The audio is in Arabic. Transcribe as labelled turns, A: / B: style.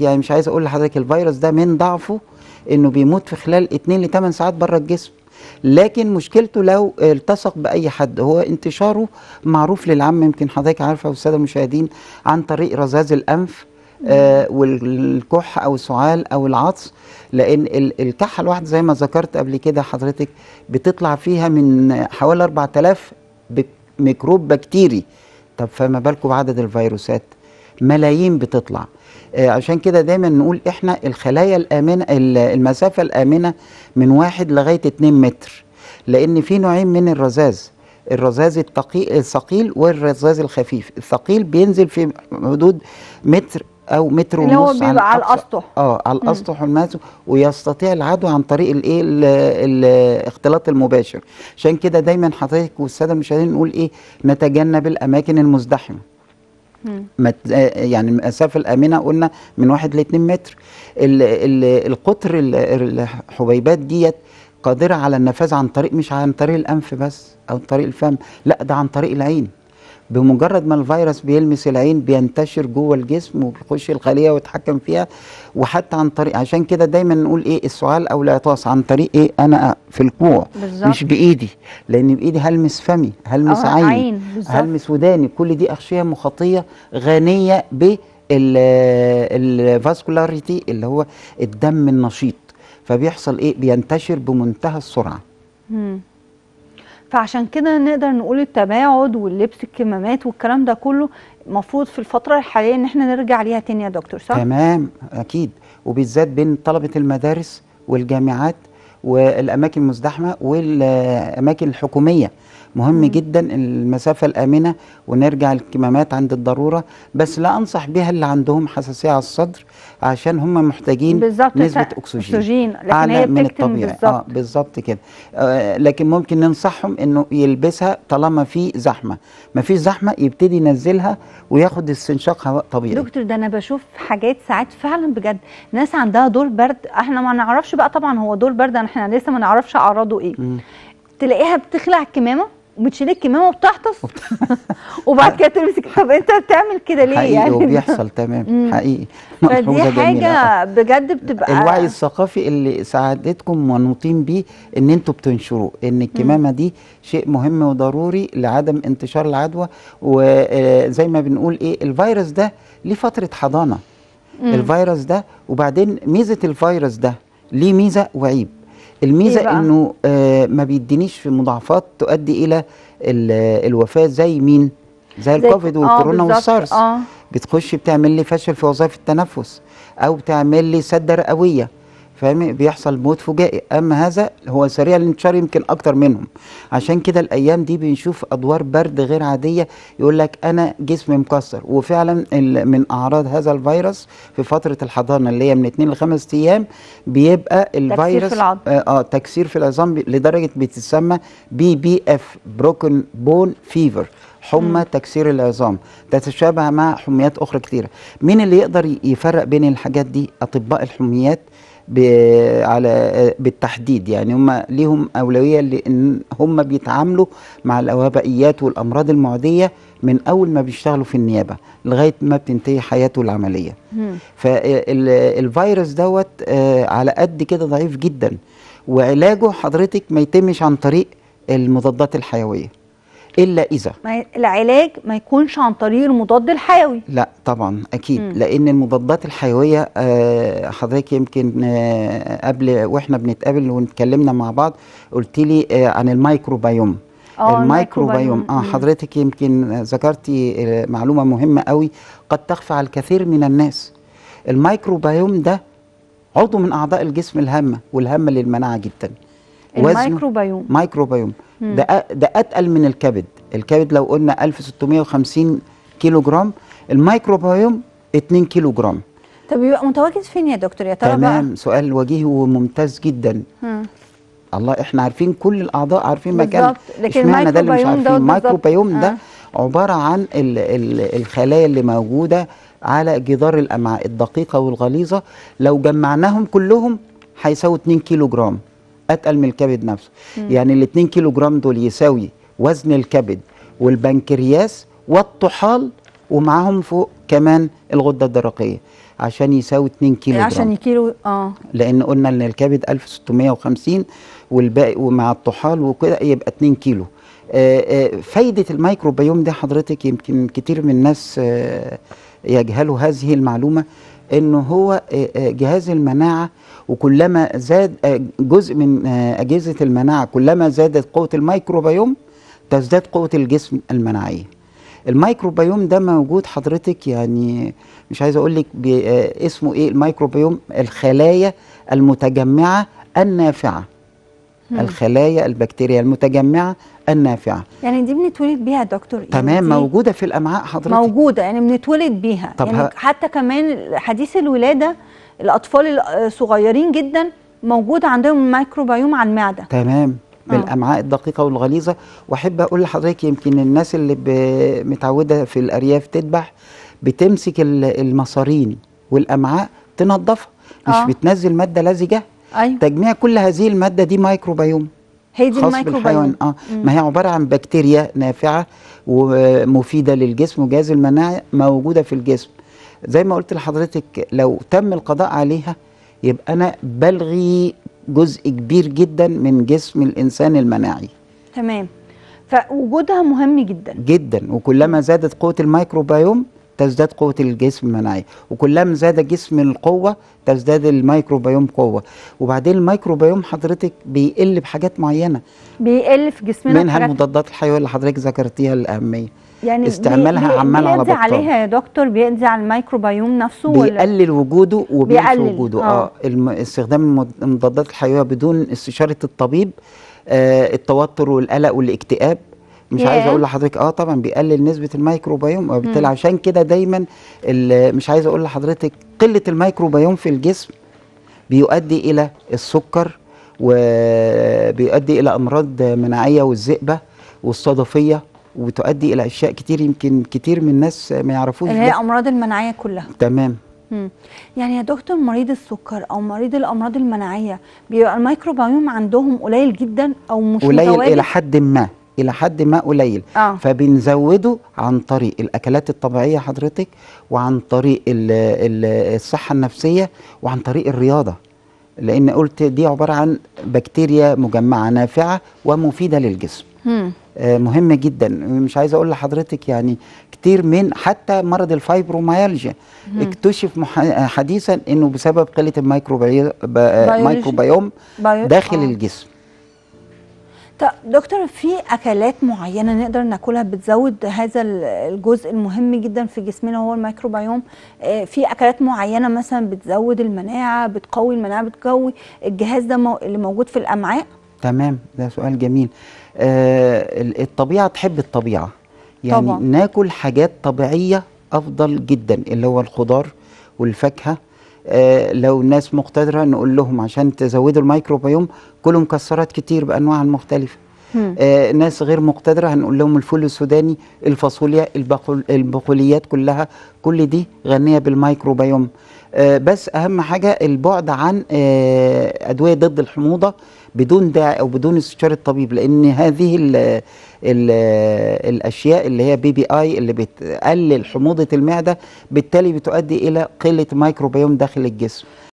A: يعني مش عايز اقول لحضرتك الفيروس ده من ضعفه انه بيموت في خلال 2 ل 8 ساعات بره الجسم لكن مشكلته لو التصق باي حد هو انتشاره معروف للعامه يمكن حضرتك عارفه والساده المشاهدين عن طريق رذاذ الانف آه والكح او السعال او العطس لان الكحه الواحده زي ما ذكرت قبل كده حضرتك بتطلع فيها من حوالي 4000 ميكروب بكتيري طب فما بالكم بعدد الفيروسات ملايين بتطلع آه، عشان كده دايما نقول احنا الخلايا الامنه المسافه الامنه من واحد لغايه 2 متر لان في نوعين من الرذاذ الرذاذ الثقيل والرذاذ الخفيف الثقيل بينزل في حدود متر او متر ونص اللي هو بيبقى على الاسطح اه على الاسطح والماسو ويستطيع العدوى عن طريق الايه الاختلاط المباشر عشان كده دايما حضرتك والساده المشاهدين نقول ايه نتجنب الاماكن المزدحمه آه، يعني المسافه الامنه قلنا من واحد ل 2 متر ال ال القطر الحبيبات ديت قادره على النفاذ عن طريق مش عن طريق الانف بس او عن طريق الفم لا ده عن طريق العين بمجرد ما الفيروس بيلمس العين بينتشر جوه الجسم وبيخش الخليه ويتحكم فيها وحتى عن طريق عشان كده دايما نقول ايه السعال او العطاس عن طريق ايه انا في الكوع مش بايدي لان بايدي هلمس فمي هلمس آه، عيني عين هلمس وداني كل دي اغشيه مخاطيه غنيه بالفاسكولاريتي اللي هو الدم النشيط فبيحصل ايه بينتشر بمنتهى السرعه
B: مم. فعشان كده نقدر نقول التباعد واللبس الكمامات والكلام ده كله المفروض في الفترة الحالية ان احنا نرجع ليها تاني يا دكتور صح؟ تمام
A: اكيد وبالذات بين طلبة المدارس والجامعات والاماكن المزدحمة والاماكن الحكومية مهم مم. جدا المسافه الامنه ونرجع الكمامات عند الضروره بس لا انصح بها اللي عندهم حساسيه على الصدر عشان هم محتاجين بالزبط نسبه اكسجين, أكسجين. لكن اعلى هي من الطبيعي اه بالظبط كده آه لكن ممكن ننصحهم انه يلبسها طالما في زحمه ما فيش زحمه يبتدي ينزلها وياخد استنشاق هواء طبيعي دكتور
B: ده انا بشوف حاجات ساعات فعلا بجد ناس عندها دور برد احنا ما نعرفش بقى طبعا هو دور برد احنا لسه ما نعرفش اعراضه ايه تلاقيها بتخلع الكمامه ومتشنكي كمامه وبتعطس وبعد كده تمسك طب انت بتعمل كده ليه حقيقي يعني وبيحصل
A: تمام حقيقي فدي حاجه آه.
B: بجد بتبقى الوعي
A: الثقافي اللي سعادتكم منوطين بيه ان انتوا بتنشروه ان الكمامه دي شيء مهم وضروري لعدم انتشار العدوى وزي آه، ما بنقول ايه الفيروس ده ليه فتره حضانه الفيروس ده وبعدين ميزه الفيروس ده ليه ميزه وعيب الميزه إيه انه آه ما بيدينيش مضاعفات تؤدي الى الوفاه زي مين زي الكوفيد آه، والكورونا آه والسارس آه. بتخش بتعمل لي فشل في وظائف التنفس او بتعمل لي سد رئويه فاهمي بيحصل موت فجائي اما هذا هو سريع الانتشار يمكن اكتر منهم عشان كده الايام دي بنشوف ادوار برد غير عاديه يقول لك انا جسمي مكسر وفعلا من اعراض هذا الفيروس في فتره الحضانه اللي هي من 2 ل 5 ايام بيبقى الفيروس تكسير في العظم آه, اه تكسير في العظام لدرجه بتسمى بي بي اف بروكن بون فيفر حمى تكسير العظام تتشابه مع حميات اخرى كتيره مين اللي يقدر يفرق بين الحاجات دي اطباء الحميات على بالتحديد يعني هم ليهم اولويه لان هم بيتعاملوا مع الوبائيات والامراض المعديه من اول ما بيشتغلوا في النيابه لغايه ما بتنتهي حياته العمليه فالفيروس دوت آه، على قد كده ضعيف جدا وعلاجه حضرتك ما يتمش عن طريق المضادات الحيويه الا اذا
B: ما العلاج ما يكونش عن طريق المضاد الحيوي
A: لا طبعا اكيد مم. لان المضادات الحيويه آه حضرتك يمكن آه قبل واحنا بنتقابل ونتكلمنا مع بعض قلت لي آه عن الميكروبيوم آه، الميكروبيوم اه حضرتك يمكن ذكرتي آه، معلومه مهمه قوي قد تخفى على الكثير من الناس الميكروبيوم ده عضو من اعضاء الجسم الهامه والهامه للمناعه جدا
B: الميكروبيوم
A: مايكروبيوم ده ده اتقل من الكبد الكبد لو قلنا 1650 كيلو جرام الميكروبيوم 2 كيلو جرام
B: طب يبقى متواجد فين يا دكتور يا ترى تمام
A: سؤال وجيه وممتاز جدا مم. الله احنا عارفين كل الاعضاء عارفين مكان اشمعنى ده اللي مش عارفين الميكروبيوم ده آه. عباره عن الـ الـ الخلايا اللي موجوده على جدار الامعاء الدقيقه والغليظه لو جمعناهم كلهم هيساووا 2 كيلو جرام اتقل من الكبد نفسه مم. يعني ال 2 كيلو جرام دول يساوي وزن الكبد والبنكرياس والطحال ومعاهم فوق كمان الغده الدرقيه عشان يساوي 2 كيلو يعني جرام عشان
B: كيلو اه
A: لان قلنا ان الكبد 1650 والباقي ومع الطحال وكده يبقى 2 كيلو آآ آه، آآ آه، فايده الميكروبيوم دي حضرتك يمكن كتير من الناس آه، يجهلوا هذه المعلومه ان هو جهاز المناعه وكلما زاد آه، جزء من آه، أجهزة المناعة كلما زادت قوة الميكروبيوم تزداد قوة الجسم المناعية الميكروبيوم ده موجود حضرتك يعني مش عايز اقول لك آه، اسمه ايه الميكروبيوم الخلايا المتجمعه النافعه الخلايا البكتيريا المتجمعه النافعه
B: يعني دي بنتولد بيها يا دكتور إيه؟ تمام موجوده
A: في الامعاء حضرتك
B: موجوده يعني بنتولد بيها طب يعني حتى كمان حديث الولاده الاطفال الصغيرين آه، جدا موجود عندهم مايكروبيوم على المعده
A: تمام آه. بالامعاء الدقيقه والغليظه واحب اقول لحضرتك يمكن الناس اللي متعوده في الارياف تذبح بتمسك المصارين والامعاء تنظفها مش أوه. بتنزل ماده لزجه أيوة. تجميع كل هذه الماده دي مايكروبيوم هي دي خاص بالحيوان اه ما هي عباره عن بكتيريا نافعه ومفيده للجسم وجهاز المناعه موجوده في الجسم زي ما قلت لحضرتك لو تم القضاء عليها يبقى انا بلغي جزء كبير جدا من جسم الانسان المناعي
B: تمام فوجودها مهم جدا
A: جدا وكلما زادت قوه الميكروبيوم تزداد قوة الجسم المناعي وكلما زاد جسم القوة تزداد الميكروبيوم قوة وبعدين الميكروبيوم حضرتك بيقل بحاجات معينة
B: بيقل في جسمنا منها
A: المضادات الحيوية اللي حضرتك ذكرتيها الأهمية
B: يعني استعمالها بي عمال على بطال بيقضي عليها يا دكتور بيقضي على الميكروبيوم نفسه بيقلل
A: وجوده وبيقلل وجوده اه, آه. استخدام المضادات الحيويه بدون استشاره الطبيب آه التوتر والقلق والاكتئاب مش عايز اقول لحضرتك اه طبعا بيقلل نسبه الميكروبيوم وبالتالي عشان كده دايما مش عايز اقول لحضرتك قله الميكروبيوم في الجسم بيؤدي الى السكر وبيؤدي الى امراض مناعيه والذئبه والصدفيه وتؤدي الى اشياء كتير يمكن كتير من الناس ما يعرفوش اللي هي
B: الامراض المناعيه كلها تمام يعني يا دكتور مريض السكر او مريض الامراض المناعيه بيبقى الميكروبيوم عندهم قليل جدا او مش قليل الى حد
A: ما الى حد ما قليل آه. فبنزوده عن طريق الاكلات الطبيعيه حضرتك وعن طريق الـ الـ الصحه النفسيه وعن طريق الرياضه لان قلت دي عباره عن بكتيريا مجمعه نافعه ومفيده للجسم مم. آه، مهم جدا مش عايز اقول لحضرتك يعني كتير من حتى مرض الفايبروميالجيا اكتشف حديثا انه بسبب قله الميكروبيوم آه، داخل آه. الجسم
B: طب دكتور في اكلات معينه نقدر ناكلها بتزود هذا الجزء المهم جدا في جسمنا هو الميكروبيوم آه، في اكلات معينه مثلا بتزود المناعه بتقوي المناعه بتقوي الجهاز ده اللي موجود في الامعاء
A: تمام ده سؤال جميل آه، الطبيعه تحب الطبيعه يعني طبعا. ناكل حاجات طبيعيه افضل جدا اللي هو الخضار والفاكهه آه لو الناس مقتدره نقول لهم عشان تزودوا الميكروبيوم كلوا مكسرات كتير بانواعها المختلفه آه ناس غير مقتدره هنقول لهم الفول السوداني الفاصوليا البقوليات كلها كل دي غنيه بالميكروبيوم آه، بس اهم حاجه البعد عن آه، ادويه ضد الحموضه بدون داعي او بدون استشاره الطبيب لان هذه الـ الـ الاشياء اللي هي بي بي اي اللي بتقلل حموضه المعده بالتالي بتؤدي الى قله ميكروبيوم داخل الجسم